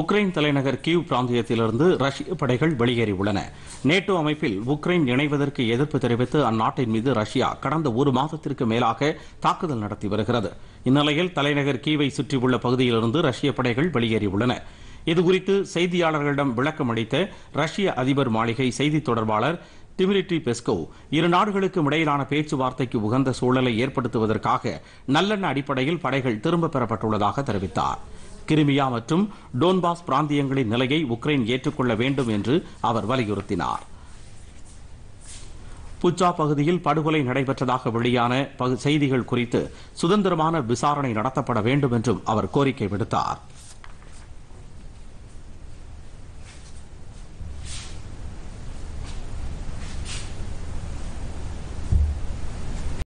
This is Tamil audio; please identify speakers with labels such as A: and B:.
A: உக்ரைன் தலைநகர் கீவ் பிராந்தியத்திலிருந்து ரஷ்ய படைகள் வெளியேறியுள்ளன நேட்டோ அமைப்பில் உக்ரைன் இணைவதற்கு எதிர்ப்பு தெரிவித்து அந்நாட்டின் மீது ரஷ்யா கடந்த ஒரு மாதத்திற்கு மேலாக தாக்குதல் நடத்தி வருகிறது இந்நிலையில் தலைநகர் கீவை சுற்றியுள்ள பகுதியிலிருந்து ரஷ்ய படைகள் வெளியேறியுள்ளன இதுகுறித்து செய்தியாளர்களிடம் விளக்கம் அளித்த ரஷ்ய அதிபர் மாளிகை செய்தி தொடர்பாளர் டிமிரிட்ரி பெஸ்கோ இரு நாடுகளுக்கும் இடையிலான பேச்சுவார்த்தைக்கு உகந்த சூழலை ஏற்படுத்துவதற்காக நல்லெண்ண அடிப்படையில் படைகள் திரும்பப் பெறப்பட்டுள்ளதாக தெரிவித்தாா் கிரிமியா மற்றும் டோன்பாஸ் பிராந்தியங்களின் நிலையை உக்ரைன் ஏற்றுக்கொள்ள வேண்டும் என்று அவர் வலியுறுத்தினார் புச்சா பகுதியில் படுகொலை நடைபெற்றதாக வெளியான செய்திகள் குறித்து சுதந்திரமான விசாரணை நடத்தப்பட வேண்டும் என்றும் அவர் கோரிக்கை விடுத்தாா்